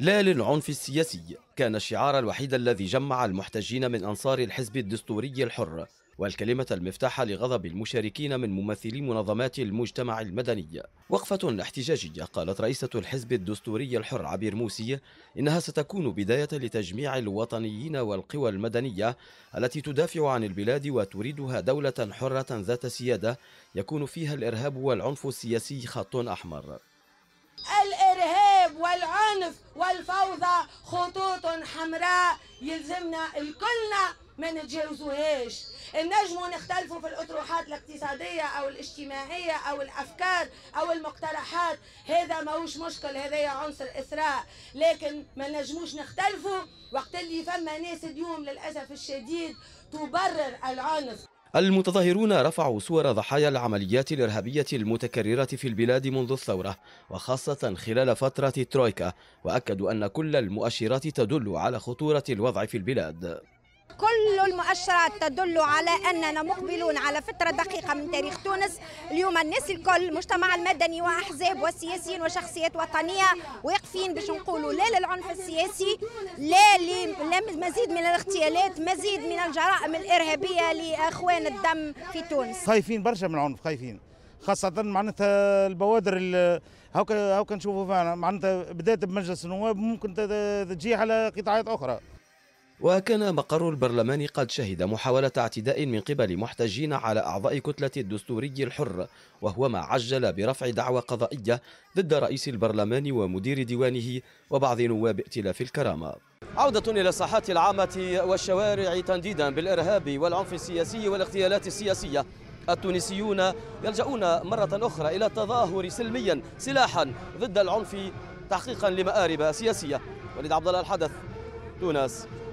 لا للعنف السياسي كان الشعار الوحيد الذي جمع المحتجين من أنصار الحزب الدستوري الحر والكلمة المفتاح لغضب المشاركين من ممثلي منظمات المجتمع المدني وقفة احتجاجية قالت رئيسة الحزب الدستوري الحر عبير موسي إنها ستكون بداية لتجميع الوطنيين والقوى المدنية التي تدافع عن البلاد وتريدها دولة حرة ذات سيادة يكون فيها الإرهاب والعنف السياسي خط أحمر الحرب والعنف والفوضى خطوط حمراء يلزمنا الكلنا ما نتجاوزوهاش النجم نختلفوا في الأطروحات الاقتصادية أو الاجتماعية أو الأفكار أو المقترحات هذا ماهوش مشكل هذا عنصر إثراء لكن ما نجموش نختلفوا وقت اللي فما ناس اليوم للأسف الشديد تبرر العنف المتظاهرون رفعوا صور ضحايا العمليات الإرهابية المتكررة في البلاد منذ الثورة وخاصة خلال فترة ترويكا وأكدوا أن كل المؤشرات تدل على خطورة الوضع في البلاد كل المؤشرات تدل على أننا مقبلون على فترة دقيقة من تاريخ تونس اليوم الناس الكل المجتمع المدني وأحزاب وسياسيين وشخصيات وطنية واقفين باش نقولوا لا للعنف السياسي لا لمزيد من الاغتيالات مزيد من الجرائم الإرهابية لأخوان الدم في تونس خايفين برشا من العنف خايفين خاصة معناتها البوادر هاوكا هاوكا نشوفوا معناتها بدات بمجلس النواب ممكن تجي على قطاعات أخرى وكان مقر البرلمان قد شهد محاولة اعتداء من قبل محتجين على أعضاء كتلة الدستوري الحر وهو ما عجل برفع دعوى قضائية ضد رئيس البرلمان ومدير ديوانه وبعض نواب ائتلاف الكرامة عودة إلى الساحات العامة والشوارع تنديدا بالإرهاب والعنف السياسي والاغتيالات السياسية التونسيون يلجؤون مرة أخرى إلى التظاهر سلميا سلاحا ضد العنف تحقيقا لمآرب سياسية وليد عبد الله الحدث تونس